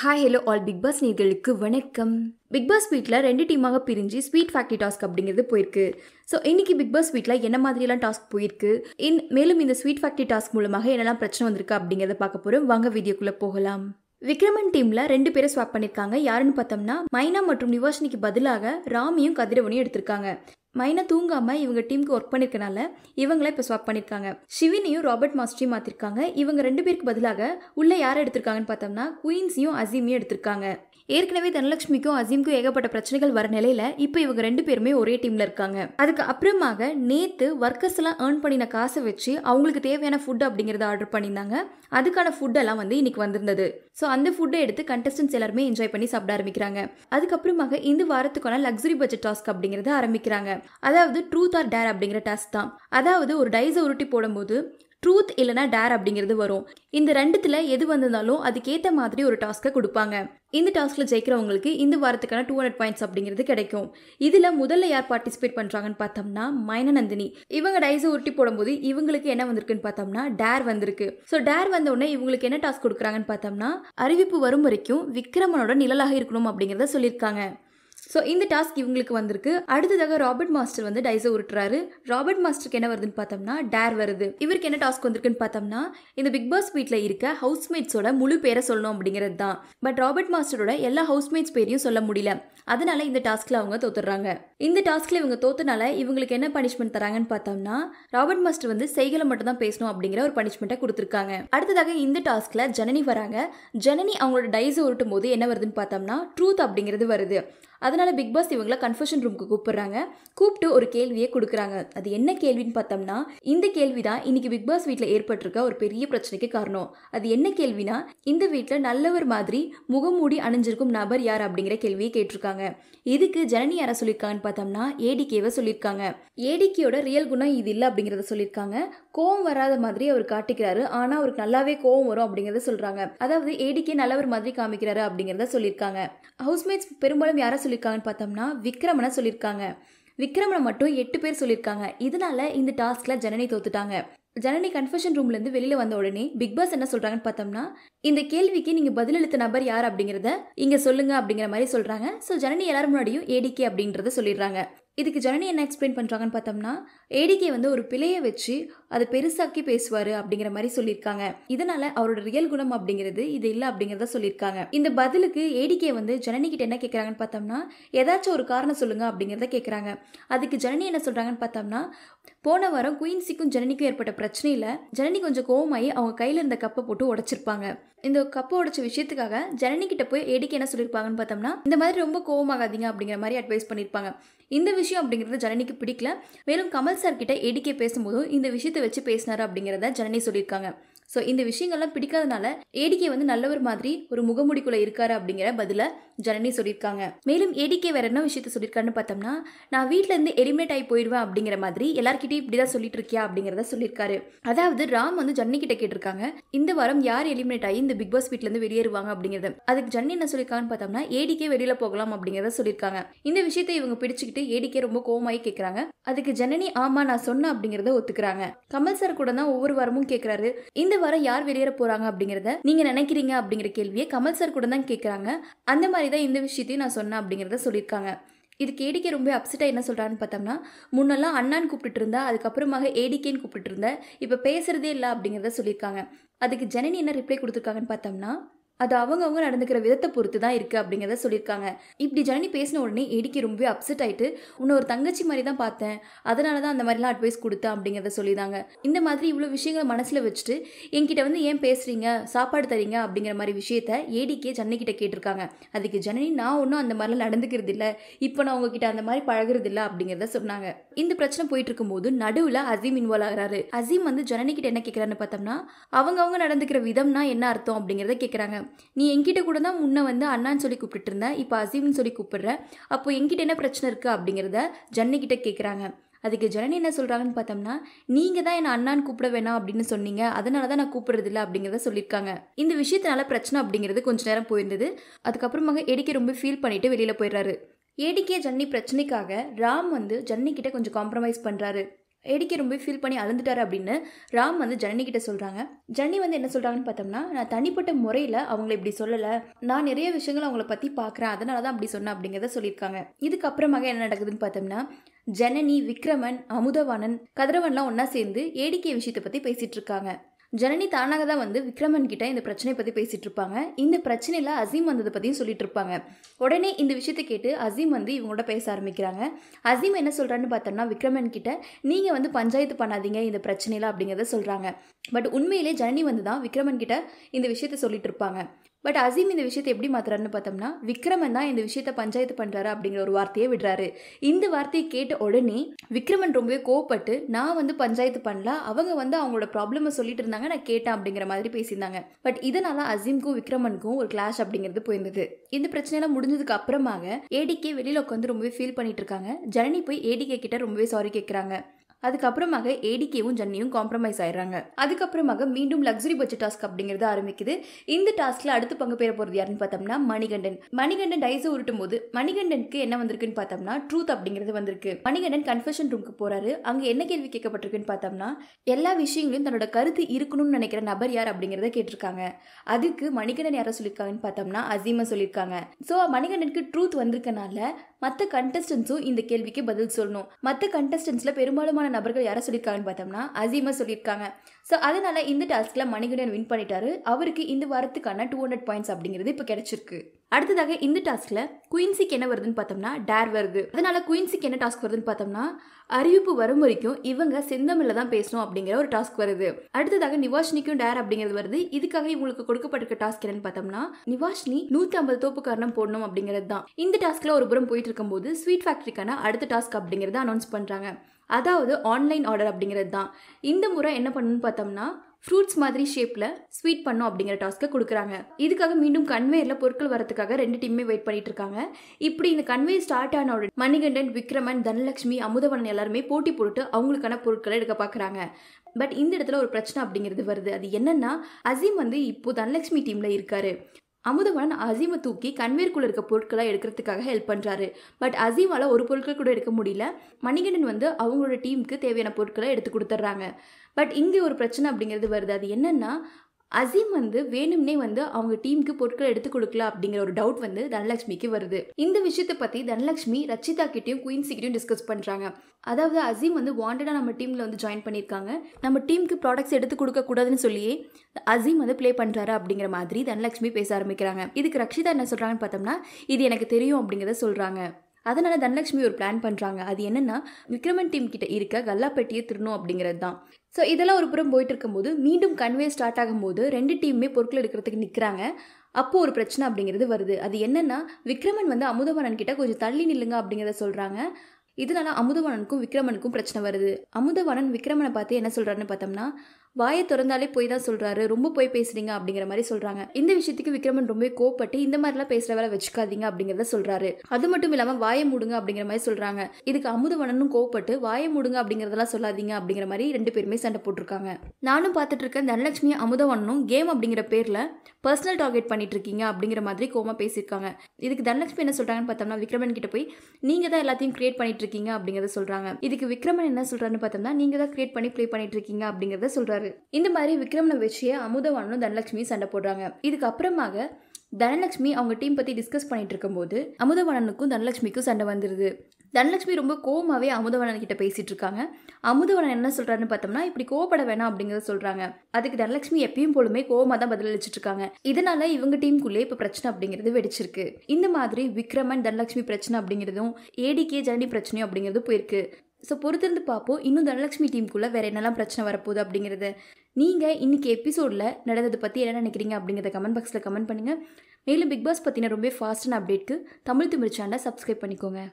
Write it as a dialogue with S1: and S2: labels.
S1: hi hello all Bigg Boss நேர்களுக்கு வணக்கம் big pass வீட்டில் ரெண்டு டீமாக பிரிஞ்சு ஸ்வீட் ஃபேக்ட்ரி டாஸ்க் அப்படிங்கிறது போயிருக்கு ஸோ இன்னைக்கு பிக் பாஸ் வீட்டில் என்ன மாதிரியெல்லாம் டாஸ்க் போயிருக்கு இன் மேலும் இந்த ஸ்வீட் ஃபேக்ட்ரி டாஸ்க் மூலமாக என்னெல்லாம் பிரச்சனை வந்திருக்கு அப்படிங்கிறத பார்க்க போகிறோம் வாங்க வீடியோக்குள்ளே போகலாம் விக்ரமன் டீம்ல ரெண்டு பேரை ஸ்வாப் பண்ணிருக்காங்க யாருன்னு பார்த்தோம்னா மைனா மற்றும் நிவாஷினிக்கு பதிலாக ராமியும் கதிரவனையும் எடுத்திருக்காங்க மைனா தூங்காமல் இவங்க டீமுக்கு ஒர்க் பண்ணியிருக்கனால இவங்கள இப்போ ஸ்வாப் பண்ணியிருக்காங்க ஷிவினியும் ராபர்ட் மாஸ்டரியும் மாற்றிருக்காங்க இவங்க ரெண்டு பேருக்கு பதிலாக உள்ளே யார் எடுத்திருக்காங்கன்னு பார்த்தோம்னா குயின்ஸையும் அசீமையும் எடுத்திருக்காங்க ஏற்கனவே தனலட்சுமிக்கும் அசீம்க்கும் ஏகப்பட்ட பிரச்சனைகள் வர நிலையில இப்போ இவங்க ரெண்டு பேருமே ஒரே டீம்ல இருக்காங்க அதுக்கு அப்புறமாக நேத்து ஒர்க்கர்ஸ் எல்லாம் ஏர்ன் பண்ணின காசை வச்சு அவங்களுக்கு தேவையான ஃபுட் அப்படிங்கறத ஆர்டர் பண்ணியிருந்தாங்க அதுக்கான ஃபுட்டெல்லாம் வந்து இன்னைக்கு வந்திருந்தது ஸோ அந்த ஃபுட்டை எடுத்து கண்டஸ்டன்ஸ் எல்லாருமே என்ஜாய் பண்ணி சாப்பிட ஆரம்பிக்கிறாங்க அதுக்கப்புறமாக இந்த வாரத்துக்கான லக்ஸரி பட்ஜெட் டாஸ்க் அப்படிங்கிறத ஆரம்பிக்கிறாங்க அதாவது ட்ரூத் ஆர் டேர் அப்படிங்கிற டாஸ்க் தான் அதாவது ஒரு டைஸை உருட்டி போடும்போது ட்ரூத் இல்லைனா டேர் அப்படிங்கிறது வரும் இந்த ரெண்டுத்தில் எது வந்திருந்தாலும் அதுக்கேற்ற மாதிரி ஒரு டாஸ்க்கை கொடுப்பாங்க இந்த டாஸ்க்ல ஜெயிக்கிறவங்களுக்கு இந்த வாரத்துக்கான டூ ஹண்ட்ரட் பாயிண்ட்ஸ் அப்படிங்கிறது கிடைக்கும் இதில் முதல்ல யார் பார்ட்டிசிபேட் பண்ணுறாங்கன்னு பார்த்தோம்னா மைனநந்தினி இவங்க டைஸை உருட்டி போடும்போது இவங்களுக்கு என்ன வந்திருக்குன்னு பார்த்தோம்னா டேர் வந்திருக்கு ஸோ டேர் வந்த உடனே இவங்களுக்கு என்ன டாஸ்க் கொடுக்குறாங்கன்னு பார்த்தோம்னா அறிவிப்பு வரும் வரைக்கும் விக்ரமனோட நிழலாக இருக்கணும் அப்படிங்கிறத சொல்லியிருக்காங்க ஸோ இந்த டாஸ்க் இவங்களுக்கு வந்திருக்கு அடுத்ததாக ராபர்ட் மாஸ்டர் வந்து டைஸை உருட்டுறாரு ராபர்ட் மாஸ்டருக்கு என்ன வருதுன்னு பார்த்தோம்னா டேர் வருது இவருக்கு என்ன டாஸ்க் வந்திருக்குன்னு பார்த்தோம்னா இந்த பிக் பாஸ் வீட்டில் இருக்க ஹவுஸ்மேட்ஸோட முழு பேரை சொல்லணும் அப்படிங்கிறது தான் பட் ராபர்ட் மாஸ்டரோட எல்லா ஹவுஸ்மேட்ஸ் பேரையும் சொல்ல முடியல அதனால இந்த டாஸ்க்கில் அவங்க தோத்துடுறாங்க இந்த டாஸ்க்கில் இவங்க தோத்தனால இவங்களுக்கு என்ன பனிஷ்மெண்ட் தராங்கன்னு பார்த்தோம்னா ராபர்ட் மாஸ்டர் வந்து செய்களை மட்டும் தான் பேசணும் அப்படிங்கிற ஒரு பனிஷ்மெண்ட்டை கொடுத்துருக்காங்க அடுத்ததாக இந்த டாஸ்க்கில் ஜனனி வராங்க ஜனனி அவங்களோட டைஸை உருட்டும் போது என்ன வருதுன்னு பார்த்தோம்னா ட்ரூத் அப்படிங்கிறது வருது அதனால அதனால் பிக் பாஸ் இவங்களை கன்ஃபியூஷன் ரூமுக்கு கூப்பிடுறாங்க கூப்பிட்டு ஒரு கேள்வியை கொடுக்குறாங்க அது என்ன கேள்வின்னு பார்த்தோம்னா இந்த கேள்வி தான் இன்னைக்கு பிக் பாஸ் வீட்டில் ஏற்பட்டிருக்க ஒரு பெரிய பிரச்சனைக்கு காரணம் அது என்ன கேள்வினா இந்த வீட்டில் நல்லவர் மாதிரி முகமூடி அணிஞ்சிருக்கும் நபர் யார் அப்படிங்கிற கேள்வியை கேட்டிருக்காங்க இதுக்கு ஜனனி யாரை சொல்லியிருக்காங்கன்னு பார்த்தோம்னா ஏடிகேவை சொல்லியிருக்காங்க ஏடிகேயோட ரியல் குணம் இது இல்லை அப்படிங்கிறத சொல்லியிருக்காங்க கோவம் வராத மாதிரி அவர் காட்டிக்கிறாரு ஆனால் அவருக்கு நல்லாவே கோவம் வரும் அப்படிங்கிறத சொல்கிறாங்க அதாவது ஏடிகே நல்லவர் மாதிரி காமிக்கிறாரு அப்படிங்கிறத சொல்லியிருக்காங்க ஹவுஸ்மேட்ஸ் பெரும்பாலும் யாரை சொல்லியிருக்காங்க சொல்லியிருக்காங்கன்னு பார்த்தோம்னா விக்ரமனை சொல்லியிருக்காங்க விக்ரமனை மட்டும் எட்டு பேர் சொல்லியிருக்காங்க இதனால இந்த டாஸ்கில் ஜனனி தோத்துட்டாங்க ஜனனி ரூம்ல ரூம்லேருந்து வெளியில் வந்த உடனே பிக் பாஸ் என்ன சொல்கிறாங்கன்னு பார்த்தோம்னா இந்த கேள்விக்கு நீங்கள் பதிலளித்த நபர் யார் அப்படிங்கிறத இங்கே சொல்லுங்க அப்படிங்கிற மாதிரி சொல்கிறாங்க ஸோ ஜனனி எல்லாரும் முன்னாடியும் ஏடிக்கே அப்படின்றத சொல்லிடுறாங்க இதுக்கு ஜனனி என்ன எக்ஸ்பிளைன் பண்ணுறாங்கன்னு பார்த்தோம்னா ஏடிகே வந்து ஒரு பிழையை வச்சு அதை பெருசாக்கி பேசுவார் அப்படிங்கிற மாதிரி சொல்லியிருக்காங்க இதனால் அவரோட ரியல் குணம் அப்படிங்கிறது இது இல்லை அப்படிங்கிறத சொல்லியிருக்காங்க இந்த பதிலுக்கு ஏடிகே வந்து ஜனனி கிட்ட என்ன கேட்குறாங்கன்னு பார்த்தோம்னா ஏதாச்சும் ஒரு காரணம் சொல்லுங்கள் அப்படிங்கிறத கேட்குறாங்க அதுக்கு ஜனனி என்ன சொல்கிறாங்கன்னு பார்த்தோம்னா போன வாரம் குயின்சிக்கும் ஜனனிக்கும் ஏற்பட்ட பிரச்சனையில் ஜனனி கொஞ்சம் கோவமாயி அவங்க கையில் இருந்த கப்பை போட்டு உடச்சிருப்பாங்க இந்த கப்பை உடச்ச விஷயத்துக்காக ஜனனி கிட்ட போய் ஏடிக்கே என்ன சொல்லியிருப்பாங்கன்னு பார்த்தோம்னா இந்த மாதிரி ரொம்ப கோவமாகாதீங்க அப்படிங்கிற மாதிரி அட்வைஸ் பண்ணியிருப்பாங்க இந்த விஷயம் விஷயம் அப்படிங்கிறது ஜனனிக்கு பிடிக்கல மேலும் கமல் சார் கிட்ட எடிக்கே பேசும்போதும் இந்த விஷயத்தை வச்சு பேசினார் அப்படிங்கிறத ஜனனி சொல்லியிருக்காங்க ஸோ இந்த விஷயங்கள்லாம் பிடிக்காதனால ஏடிகே வந்து நல்லவர் மாதிரி ஒரு முகமுடிக்குள்ள இருக்காரு அப்படிங்கிற பதில ஜனனி சொல்லியிருக்காங்க மேலும் ஏடிகே வேற என்ன விஷயத்த சொல்லியிருக்காருன்னு பார்த்தோம்னா நான் வீட்டிலேருந்து எலிமினேட் ஆகி போயிடுவேன் அப்படிங்கிற மாதிரி எல்லார்கிட்டையும் இப்படி தான் சொல்லிட்டு இருக்கியா அப்படிங்கிறத சொல்லியிருக்காரு அதாவது ராம் வந்து ஜன்னி கிட்ட கேட்டிருக்காங்க இந்த வாரம் யார் எலிமினேட் ஆகி இந்த பிக் பாஸ் வீட்டிலேருந்து வெளியேறுவாங்க அப்படிங்கிறத அதுக்கு ஜன்னி என்ன சொல்லியிருக்காங்கன்னு பார்த்தோம்னா ஏடிக்கே வெளியில் போகலாம் அப்படிங்கிறத சொல்லியிருக்காங்க இந்த விஷயத்தை இவங்க பிடிச்சிக்கிட்டு ஏடிக்கே ரொம்ப கோமாயி கேட்குறாங்க அதுக்கு ஜனனி ஆமா நான் சொன்னேன் அப்படிங்கிறத ஒத்துக்கிறாங்க கமல் சார் கூட தான் ஒவ்வொரு வாரமும் கேட்குறாரு இந்த அடுத்த வாரம் யார் வெளியேற போறாங்க அப்படிங்கறத நீங்க நினைக்கிறீங்க அப்படிங்கிற கேள்வியை கமல் சார் கூட தான் கேட்குறாங்க அந்த மாதிரி தான் இந்த விஷயத்தையும் நான் சொன்னேன் அப்படிங்கிறத சொல்லியிருக்காங்க இது கேடிக்கே ரொம்ப அப்செட்டாக என்ன சொல்கிறான்னு பார்த்தோம்னா முன்னெல்லாம் அண்ணான்னு கூப்பிட்டு இருந்தா அதுக்கப்புறமாக ஏடிகேன்னு கூப்பிட்டு இருந்தேன் இப்போ பேசுகிறதே இல்லை அப்படிங்கிறத சொல்லியிருக்காங்க அதுக்கு ஜனனி என்ன ரிப்ளை கொடுத்துருக்காங்கன்னு பார்த்தோம்னா அது அவங்கவுங்க நடந்துக்கிற விதத்தை பொறுத்து தான் இருக்குது அப்படிங்கிறத சொல்லியிருக்காங்க இப்படி ஜனனி பேசின உடனே ஏடிக்கு ரொம்பவே அப்செட் ஆகிட்டு உன்னை ஒரு தங்கச்சி மாதிரி தான் பார்த்தேன் அதனால தான் அந்த மாதிரிலாம் அட்வைஸ் கொடுத்தேன் அப்படிங்கிறத சொல்லியிருந்தாங்க இந்த மாதிரி இவ்வளோ விஷயங்களை மனசில் வச்சுட்டு என்கிட்ட வந்து ஏன் பேசுகிறீங்க சாப்பாடு தரீங்க அப்படிங்கிற மாதிரி விஷயத்த ஏடிக்கே ஜன்னிக்கிட்ட கேட்டிருக்காங்க அதுக்கு ஜனனி நான் ஒன்றும் அந்த மாதிரிலாம் நடந்துக்கிறது இல்லை இப்போ நான் உங்ககிட்ட அந்த மாதிரி பழகிறது இல்லை அப்படிங்கிறத சொன்னாங்க இந்த பிரச்சனை போயிட்டு இருக்கும்போது நடுவில் அசீம் இன்வால்வ் ஆகிறாரு அசீம் வந்து ஜனனிக்கிட்ட என்ன கேட்குறான்னு பார்த்தோம்னா அவங்கவுங்க நடந்துக்கிற விதம்னா என்ன அர்த்தம் அப்படிங்கிறத கேட்குறாங்க நீ என்கிட்ட கூட தான் முன்ன வந்து அண்ணான்னு சொல்லி கூப்பிட்டு இப்போ அசீம்னு சொல்லி கூப்பிடுற அப்போ என்கிட்ட என்ன பிரச்சனை இருக்குது அப்படிங்கிறத ஜன்னிக்கிட்ட கேட்குறாங்க அதுக்கு ஜனனி என்ன சொல்கிறாங்கன்னு பார்த்தோம்னா நீங்கள் தான் என்னை அண்ணான்னு கூப்பிட வேணாம் அப்படின்னு சொன்னீங்க அதனால தான் நான் இல்லை அப்படிங்கிறத சொல்லியிருக்காங்க இந்த விஷயத்தினால பிரச்சனை அப்படிங்கிறது கொஞ்ச நேரம் போயிருந்தது அதுக்கப்புறமாக எடிக்கை ரொம்ப ஃபீல் பண்ணிட்டு வெளியில் போயிடுறாரு ஏடிக்கே ஜன்னி பிரச்சனைக்காக ராம் வந்து ஜன்னிக்கிட்ட கொஞ்சம் காம்ப்ரமைஸ் பண்ணுறாரு எடிக்க ரொம்ப ஃபீல் பண்ணி அழுந்துட்டாரு அப்படின்னு ராம் வந்து ஜனனி கிட்ட சொல்கிறாங்க ஜனனி வந்து என்ன சொல்கிறாங்கன்னு பார்த்தோம்னா நான் தனிப்பட்ட முறையில் அவங்கள இப்படி சொல்லலை நான் நிறைய விஷயங்கள் அவங்கள பற்றி பார்க்குறேன் அதனால தான் அப்படி சொன்னேன் அப்படிங்கிறத சொல்லியிருக்காங்க இதுக்கப்புறமாக என்ன நடக்குதுன்னு பார்த்தோம்னா ஜனனி விக்ரமன் அமுதவாணன் கதிரவன்லாம் ஒன்றா சேர்ந்து ஏடிக்கே விஷயத்தை பற்றி பேசிகிட்டு இருக்காங்க ஜனனி தானாக தான் வந்து விக்ரமன் கிட்ட இந்த பிரச்சனை பற்றி பேசிகிட்டு இருப்பாங்க இந்த பிரச்சனையில் அசீம் வந்ததை பற்றியும் சொல்லிட்டு இருப்பாங்க உடனே இந்த விஷயத்தை கேட்டு அசீம் வந்து இவங்களோட பேச ஆரம்பிக்கிறாங்க அசீம் என்ன சொல்கிறான்னு பார்த்தோம்னா விக்ரமன் கிட்ட நீங்கள் வந்து பஞ்சாயத்து பண்ணாதீங்க இந்த பிரச்சனையில் அப்படிங்கிறத சொல்கிறாங்க பட் உண்மையிலே ஜனனி வந்து தான் விக்ரமன் கிட்ட இந்த விஷயத்த சொல்லிட்டு இருப்பாங்க பட் அசீம் இந்த விஷயத்தை எப்படி மாத்துறாருன்னு பார்த்தோம்னா விக்ரமன் தான் இந்த விஷயத்த பஞ்சாயத்து பண்ணுறாரு அப்படிங்கிற ஒரு வார்த்தையை விடுறாரு இந்த வார்த்தையை கேட்ட உடனே விக்ரமன் ரொம்பவே கோவப்பட்டு நான் வந்து பஞ்சாயத்து பண்ணல அவங்க வந்து அவங்களோட ப்ராப்ளமை சொல்லிட்டு இருந்தாங்க நான் கேட்டேன் அப்படிங்கிற மாதிரி பேசியிருந்தாங்க பட் இதனால அசீம்க்கும் விக்ரமனுக்கும் ஒரு கிளாஷ் அப்படிங்கிறது போயிருந்தது இந்த பிரச்சனைலாம் முடிஞ்சதுக்கு அப்புறமாக ஏடிகே வெளியில் உட்காந்து ரொம்பவே ஃபீல் பண்ணிட்டு இருக்காங்க ஜனனி போய் ஏடிகே கிட்ட ரொம்பவே சாரி கேட்குறாங்க அதுக்கப்புறமாக ஏடிகேவும் ஜன்னியும் காம்ப்ரமைஸ் ஆயிடுறாங்க அதுக்கப்புறமாக மீண்டும் லக்ஸரி பட்ஜெட் டாஸ்க் அப்படிங்கிறது ஆரம்பிக்குது இந்த டாஸ்க்ல அடுத்து பங்கு பெற போறது யாருன்னு பார்த்தோம்னா மணிகண்டன் மணிகண்டன் டைஸ் உருட்டும் போது மணிகண்டனுக்கு என்ன வந்திருக்குன்னு பார்த்தோம்னா ட்ரூத் அப்படிங்கிறது வந்திருக்கு மணிகண்டன் கன்ஃபெஷன் ரூமுக்கு போறாரு அங்க என்ன கேள்வி கேட்கப்பட்டிருக்குன்னு பார்த்தோம்னா எல்லா விஷயங்களையும் தன்னோட கருத்து இருக்கணும்னு நினைக்கிற நபர் யார் அப்படிங்கிறத கேட்டிருக்காங்க அதுக்கு மணிகண்டன் யாரை சொல்லியிருக்காங்கன்னு பார்த்தோம்னா அசீமா சொல்லியிருக்காங்க ஸோ மணிகண்டனுக்கு ட்ரூத் வந்திருக்கனால மற்ற கண்டஸ்டன்ஸும் இந்த கேள்விக்கு பதில் சொல்லணும் மற்ற கண்டஸ்டன்ஸ்ல பெரும்பாலுமான முக்கியமான நபர்கள் யாரை சொல்லியிருக்காங்கன்னு பார்த்தோம்னா அசீமை சொல்லியிருக்காங்க ஸோ அதனால் இந்த டாஸ்கில் மணிகண்டன் வின் பண்ணிட்டாரு அவருக்கு இந்த வாரத்துக்கான டூ ஹண்ட்ரட் பாயிண்ட்ஸ் அப்படிங்கிறது இப்போ கிடைச்சிருக்கு அடுத்ததாக இந்த டாஸ்கில் குயின்சிக்கு என்ன வருதுன்னு பார்த்தோம்னா டேர் வருது அதனால் குயின்சிக்கு என்ன டாஸ்க் வருதுன்னு பார்த்தோம்னா அறிவிப்பு வரும் வரைக்கும் இவங்க செந்தமிழில் தான் பேசணும் அப்படிங்கிற ஒரு டாஸ்க் வருது அடுத்ததாக நிவாஷினிக்கும் டேர் அப்படிங்கிறது வருது இதுக்காக இவங்களுக்கு கொடுக்கப்பட்டிருக்க டாஸ்க் என்னன்னு பார்த்தோம்னா நிவாஷினி நூற்றி ஐம்பது தோப்பு காரணம் போடணும் அப்படிங்கிறது தான் இந்த டாஸ்கில் ஒரு புறம் போயிட்டு இருக்கும்போது ஸ்வீட் ஃபேக்ட்ரிக்கான அடுத்த டாஸ்க் அப்படிங்கிறத அனௌன்ஸ் பண்ணுறாங்க அதாவது ஆன்லைன் ஆர்டர் அப்படிங்கிறது தான் இந்த முறை என்ன பண்ணணும்னு பார்த்தா பார்த்தோம்னா ஃப்ரூட்ஸ் மாதிரி ஷேப்பில் ஸ்வீட் பண்ணும் அப்படிங்கிற டாஸ்க்கை கொடுக்குறாங்க இதுக்காக மீண்டும் கன்வேயரில் பொருட்கள் வரதுக்காக ரெண்டு டீமுமே வெயிட் பண்ணிட்டு இருக்காங்க இப்படி இந்த கன்வேயர் ஸ்டார்ட் ஆன உடனே மணிகண்டன் விக்ரமன் தனலட்சுமி அமுதவனன் எல்லாருமே போட்டி போட்டு அவங்களுக்கான பொருட்களை எடுக்க பார்க்குறாங்க பட் இந்த இடத்துல ஒரு பிரச்சனை அப்படிங்கிறது வருது அது என்னன்னா அசீம் வந்து இப்போ தனலட்சுமி டீமில் இருக்காரு அமுதவன் அசீமை தூக்கி கன்வேர்க்குள்ளே இருக்க பொருட்களை எடுக்கிறதுக்காக ஹெல்ப் பண்ணுறாரு பட் அசீமால் ஒரு பொருட்கள் கூட எடுக்க முடியல மணிகண்டன் வந்து அவங்களோட டீமுக்கு தேவையான பொருட்களை எடுத்து கொடுத்துட்றாங்க பட் இங்கே ஒரு பிரச்சனை அப்படிங்கிறது வருது அது என்னென்னா அசீம் வந்து வேணும்னே வந்து அவங்க டீமுக்கு பொருட்களை எடுத்து கொடுக்கல அப்படிங்கிற ஒரு டவுட் வந்து தனலட்சுமிக்கு வருது இந்த விஷயத்தை பற்றி தனலட்சுமி ரச்சிதா கிட்டையும் குயின்சி கிட்டையும் டிஸ்கஸ் பண்ணுறாங்க அதாவது அசீம் வந்து வாண்டடாக நம்ம டீமில் வந்து ஜாயின் பண்ணியிருக்காங்க நம்ம டீமுக்கு ப்ராடக்ட்ஸ் எடுத்து கொடுக்கக்கூடாதுன்னு சொல்லியே அசீம் வந்து ப்ளே பண்ணுறாரு அப்படிங்கிற மாதிரி தனலட்சுமி பேச ஆரம்பிக்கிறாங்க இதுக்கு ரக்ஷிதா என்ன சொல்கிறாங்கன்னு பார்த்தோம்னா இது எனக்கு தெரியும் அப்படிங்கிறத சொல்கிறாங்க அதனால் தனலட்சுமி ஒரு பிளான் பண்ணுறாங்க அது என்னென்னா விக்ரமன் டீம் கிட்ட இருக்க கல்லாப்பெட்டியை திருணும் அப்படிங்கிறது தான் ஸோ இதெல்லாம் ஒரு புறம் போயிட்டு இருக்கும்போது மீண்டும் கன்வே ஸ்டார்ட் ஆகும்போது ரெண்டு டீமுமே பொருட்கள் எடுக்கிறதுக்கு நிற்கிறாங்க அப்போது ஒரு பிரச்சனை அப்படிங்கிறது வருது அது என்னென்னா விக்ரமன் வந்து அமுதவரன் கிட்ட கொஞ்சம் தள்ளி நில்லுங்க அப்படிங்கிறத சொல்கிறாங்க இதனால அமுதவனனுக்கும் விக்ரமனுக்கும் பிரச்சனை வருது அமுதவனன் விக்ரமனை பார்த்து என்ன சொல்றாருன்னு பார்த்தோம்னா வாயை திறந்தாலே போய் தான் சொல்கிறாரு ரொம்ப போய் பேசுகிறீங்க அப்படிங்கிற மாதிரி சொல்கிறாங்க இந்த விஷயத்துக்கு விக்ரமன் ரொம்பவே கோப்பட்டு இந்த மாதிரிலாம் பேசுகிற வேலை வச்சுக்காதீங்க அப்படிங்கிறத சொல்கிறாரு அது மட்டும் இல்லாமல் வாயை மூடுங்க அப்படிங்கிற மாதிரி சொல்கிறாங்க இதுக்கு அமுதவனனும் கோப்பட்டு வாயை மூடுங்க அப்படிங்கிறதெல்லாம் சொல்லாதீங்க அப்படிங்கிற மாதிரி ரெண்டு பேருமே சண்டை போட்டிருக்காங்க நானும் பார்த்துட்டு இருக்க தனலட்சுமி அமுதவனனும் கேம் அப்படிங்கிற பேரில் பர்சனல் டார்கெட் பண்ணிட்டு இருக்கீங்க அப்படிங்கிற மாதிரி கோமா பேசியிருக்காங்க இதுக்கு தனலட்சுமி என்ன சொல்கிறாங்கன்னு பார்த்தோம்னா விக்ரமன் கிட்ட போய் நீங்கள் தான் எல்லாத்தையும் கிரியேட் பண்ணிட்டு இருக்கீங்க அப்படிங்கிறத சொல்கிறாங்க இதுக்கு விக்ரமன் என்ன சொல்றாருன்னு பார்த்தோம்னா நீங்கள் தான் கிரியேட் பண்ணி ப்ளே பண்ணிட்டு இருக்கீங்க அப்படிங்கிறத சொல்கிறாரு இந்த மாதிரி விக்ரமனை வச்சு அமுதவானும் தனலட்சுமியும் சண்டை போடுறாங்க இதுக்கு அப்புறமாக தனலட்சுமி அவங்க டீம் பற்றி டிஸ்கஸ் பண்ணிட்டு இருக்கும்போது அமுதவனனுக்கும் தனலட்சுமிக்கும் சண்டை வந்துடுது தனலட்சுமி ரொம்ப கோவமாகவே அமுதவனன் கிட்ட பேசிட்டு இருக்காங்க அமுதவனன் என்ன சொல்றாருன்னு பார்த்தோம்னா இப்படி கோவப்பட வேணாம் அப்படிங்கிறத சொல்றாங்க அதுக்கு தனலட்சுமி எப்பயும் போலுமே கோவமாக தான் பதிலளிச்சிட்டு இருக்காங்க இதனால இவங்க டீமுக்குள்ளே இப்போ பிரச்சனை அப்படிங்கிறது வெடிச்சிருக்கு இந்த மாதிரி விக்ரமன் தனலட்சுமி பிரச்சனை அப்படிங்கிறதும் ஏடிகே ஜனனி பிரச்சனையும் அப்படிங்கிறது போயிருக்கு ஸோ பொறுத்திருந்து பார்ப்போம் இன்னும் தனலட்சுமி டீமுக்குள்ளே வேற என்னெல்லாம் பிரச்சனை வரப்போகுது அப்படிங்கிறது நீங்கள் இன்றைக்கி எபிசோடில் நடந்ததை பற்றி என்ன நினைக்கிறீங்க அப்படிங்கிறத கமெண்ட் பாக்ஸில் கமெண்ட் பண்ணுங்கள் மேலும் பிக் பாஸ் பற்றின ரொம்ப ஃபாஸ்டான அப்டேட்க்கு தமிழ் திமிழ் சேனலை சப்ஸ்கிரைப் பண்ணிக்கோங்க